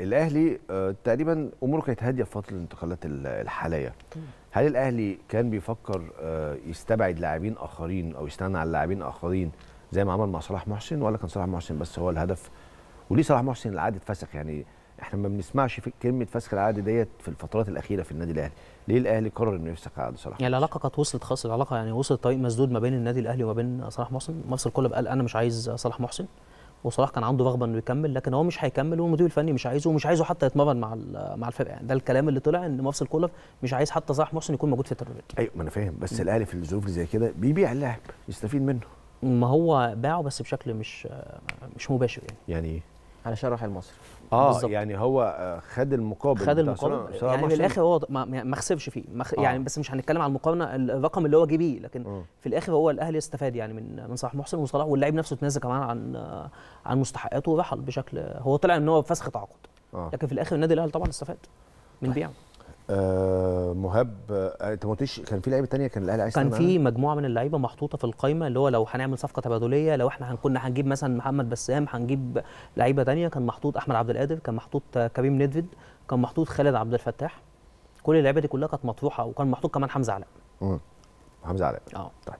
الاهلي آه، تقريبا اموره كانت هاديه في فتره الانتقالات الحاليه هل الاهلي كان بيفكر آه، يستبعد لاعبين اخرين او يستنى على لاعبين اخرين زي ما عمل مع صلاح محسن ولا كان صلاح محسن بس هو الهدف وليه صلاح محسن العقد اتفسخ يعني احنا ما بنسمعش في كلمه فسخ العقد ديت في الفترات الاخيره في النادي الاهلي ليه الاهلي قرر انه يفسخ عقد صلاح يعني العلاقه كانت وصلت خاصه العلاقه يعني وصلت طريق مسدود ما بين النادي الاهلي وما بين صلاح محسن مصر كلها قال انا مش عايز صلاح محسن وصلاح كان عنده رغبه انه يكمل لكن هو مش هيكمل والمدير الفني مش عايزه ومش عايزه حتى يتمرن مع مع الفرقه يعني ده الكلام اللي طلع ان مفصل كولر مش عايز حتى صلاح محسن يكون موجود في التدريبات ايوه ما انا فاهم بس الاهلي في الظروف اللي زي كده بيبيع اللاعب يستفيد منه ما هو باعه بس بشكل مش مش مباشر يعني يعني ايه؟ علشان راح المصر اه بالزبط. يعني هو آه، خد المقابل خد المقابل يعني من الاخر هو ما خسرش فيه ما آه. يعني بس مش هنتكلم على المقارنه الرقم اللي هو جه بيه لكن آه. في الاخر هو الاهلي استفاد يعني من من صلاح محسن وصلاح واللاعب نفسه تنازل كمان عن آه، عن مستحقاته ورحل بشكل هو طلع ان هو فسخ تعاقد آه. لكن في الاخر النادي الاهلي طبعا استفاد من طيب. بيعه آه، مهاب آه، انت ما قلتش كان في لعيبه ثانيه كان الاهلي عايز كان في مجموعه من اللعيبه محطوطه في القايمه اللي هو لو هنعمل صفقه تبادليه لو احنا كنا هنجيب مثلا محمد بسام هنجيب لعيبه ثانيه كان محطوط احمد عبد القادر كان محطوط كريم ندفد كان محطوط خالد عبد الفتاح كل اللعيبه دي كلها كانت مطروحه وكان محطوط كمان حمزه علاء امم حمزه علاء اه طيب